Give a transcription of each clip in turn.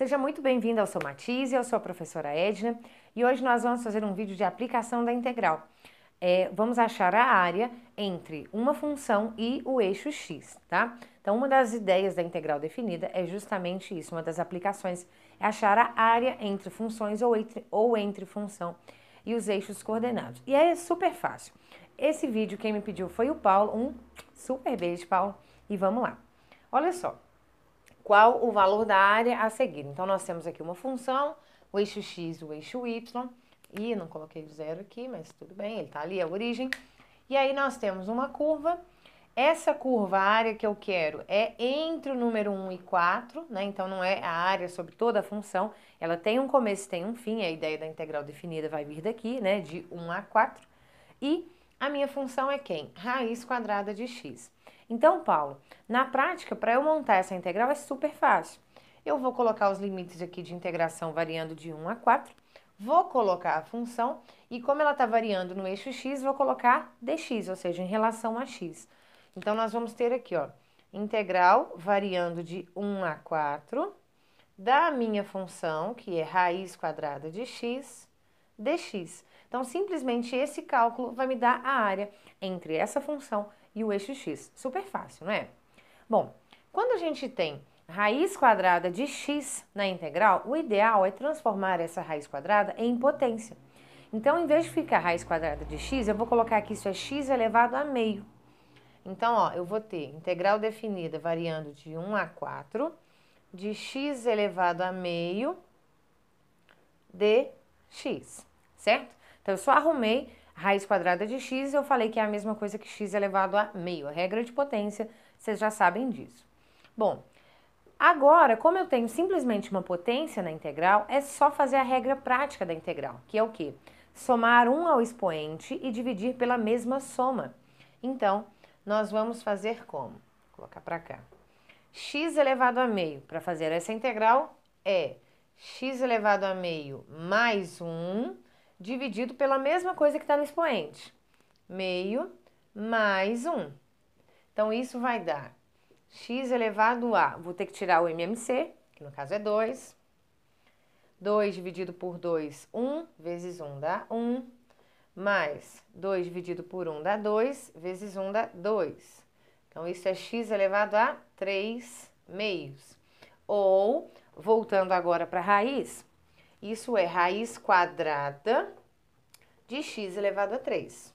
Seja muito bem-vindo ao Sou Matiz e eu sou a professora Edna e hoje nós vamos fazer um vídeo de aplicação da integral. É, vamos achar a área entre uma função e o eixo x, tá? Então, uma das ideias da integral definida é justamente isso, uma das aplicações é achar a área entre funções ou entre, ou entre função e os eixos coordenados. E é super fácil. Esse vídeo quem me pediu foi o Paulo, um super beijo, Paulo, e vamos lá. Olha só, qual o valor da área a seguir. Então, nós temos aqui uma função, o eixo x, o eixo y, e não coloquei o zero aqui, mas tudo bem, ele está ali, é a origem. E aí nós temos uma curva, essa curva, a área que eu quero é entre o número 1 e 4, né? então não é a área sobre toda a função, ela tem um começo tem um fim, a ideia da integral definida vai vir daqui, né? de 1 a 4, e a minha função é quem? Raiz quadrada de x. Então, Paulo, na prática, para eu montar essa integral é super fácil. Eu vou colocar os limites aqui de integração variando de 1 a 4, vou colocar a função e como ela está variando no eixo x, vou colocar dx, ou seja, em relação a x. Então, nós vamos ter aqui, ó, integral variando de 1 a 4 da minha função, que é raiz quadrada de x, dx. Então, simplesmente esse cálculo vai me dar a área entre essa função e o eixo x. Super fácil, não é? Bom, quando a gente tem raiz quadrada de x na integral, o ideal é transformar essa raiz quadrada em potência. Então, em vez de ficar raiz quadrada de x, eu vou colocar que isso é x elevado a meio. Então, ó, eu vou ter integral definida variando de 1 a 4 de x elevado a meio de x, certo? Então eu só arrumei raiz quadrada de x, e eu falei que é a mesma coisa que x é elevado a meio, a regra de potência, vocês já sabem disso. Bom, agora, como eu tenho simplesmente uma potência na integral, é só fazer a regra prática da integral, que é o quê? Somar 1 um ao expoente e dividir pela mesma soma. Então, nós vamos fazer como? Vou colocar para cá. x elevado a meio, para fazer essa integral, é x elevado a meio mais 1 dividido pela mesma coisa que está no expoente. Meio mais 1. Então, isso vai dar x elevado a, vou ter que tirar o MMC, que no caso é 2. 2 dividido por 2, 1, vezes 1 dá 1, mais 2 dividido por 1 dá 2, vezes 1 dá 2. Então, isso é x elevado a 3 meios. Ou, voltando agora para a raiz, isso é raiz quadrada de x elevado a 3.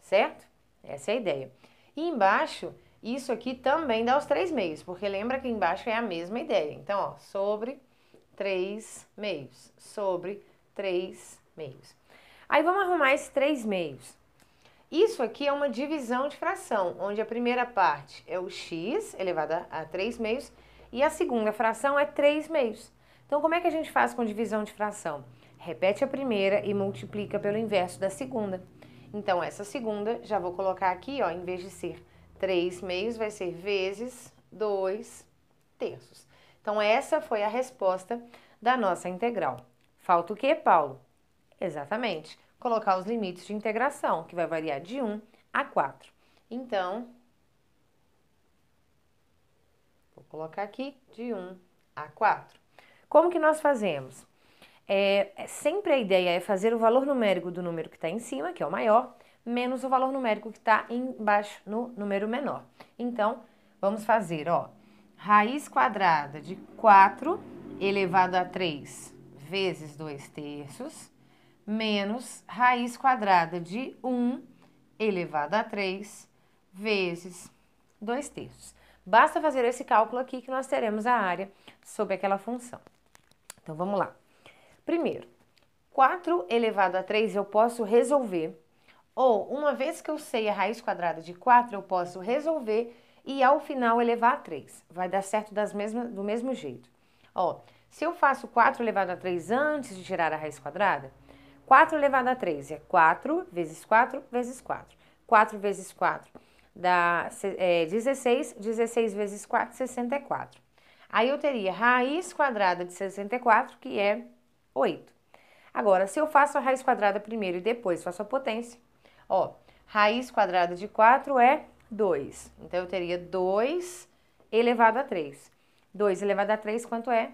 Certo? Essa é a ideia. E embaixo, isso aqui também dá os 3 meios, porque lembra que embaixo é a mesma ideia. Então, ó, sobre 3 meios, sobre 3 meios. Aí vamos arrumar esses 3 meios. Isso aqui é uma divisão de fração, onde a primeira parte é o x elevado a 3 meios e a segunda fração é 3 meios. Então, como é que a gente faz com divisão de fração? Repete a primeira e multiplica pelo inverso da segunda. Então, essa segunda, já vou colocar aqui, ó, em vez de ser 3 meios, vai ser vezes 2 terços. Então, essa foi a resposta da nossa integral. Falta o que, Paulo? Exatamente, colocar os limites de integração, que vai variar de 1 a 4. Então, vou colocar aqui de 1 a 4. Como que nós fazemos? É, é, sempre a ideia é fazer o valor numérico do número que está em cima, que é o maior, menos o valor numérico que está embaixo no número menor. Então, vamos fazer, ó, raiz quadrada de 4 elevado a 3 vezes 2 terços, menos raiz quadrada de 1 elevado a 3 vezes 2 terços. Basta fazer esse cálculo aqui que nós teremos a área sob aquela função. Então vamos lá. Primeiro, 4 elevado a 3 eu posso resolver, ou uma vez que eu sei a raiz quadrada de 4, eu posso resolver e ao final elevar a 3. Vai dar certo das mesmas, do mesmo jeito. Ó, se eu faço 4 elevado a 3 antes de tirar a raiz quadrada, 4 elevado a 3 é 4 vezes 4 vezes 4. 4 vezes 4 dá é, 16, 16 vezes 4, 64. Aí eu teria raiz quadrada de 64, que é 8. Agora, se eu faço a raiz quadrada primeiro e depois faço a potência, ó, raiz quadrada de 4 é 2. Então, eu teria 2 elevado a 3. 2 elevado a 3, quanto é?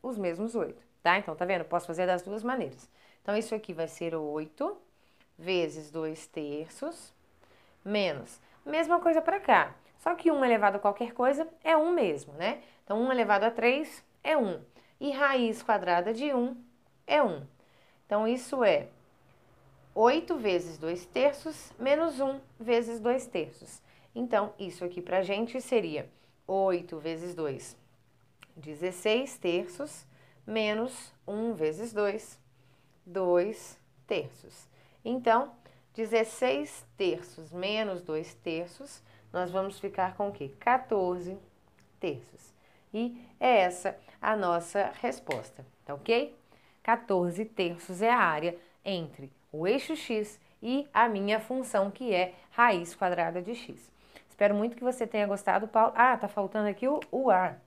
Os mesmos 8, tá? Então, tá vendo? Posso fazer das duas maneiras. Então, isso aqui vai ser 8 vezes 2 terços menos. Mesma coisa para cá. Só que 1 elevado é a qualquer coisa é 1 mesmo, né? Então, 1 elevado é a 3 é 1. E raiz quadrada de 1 é 1. Então, isso é 8 vezes 2 terços menos 1 vezes 2 terços. Então, isso aqui para a gente seria 8 vezes 2, 16 terços, menos 1 vezes 2, 2 terços. Então, 16 terços menos 2 terços nós vamos ficar com o quê? 14 terços. E é essa a nossa resposta, tá ok? 14 terços é a área entre o eixo x e a minha função, que é raiz quadrada de x. Espero muito que você tenha gostado, Paulo. Ah, tá faltando aqui o, o ar.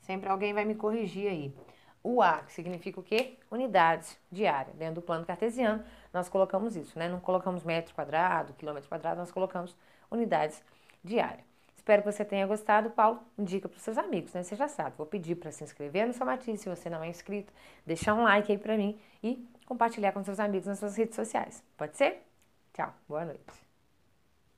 Sempre alguém vai me corrigir aí. O A, que significa o quê? Unidades de área. Dentro do plano cartesiano, nós colocamos isso, né? Não colocamos metro quadrado, quilômetro quadrado, nós colocamos unidades diário. Espero que você tenha gostado. Paulo, indica para os seus amigos, né? Você já sabe, vou pedir para se inscrever no Somatiz se você não é inscrito, deixar um like aí para mim e compartilhar com seus amigos nas suas redes sociais. Pode ser? Tchau, boa noite.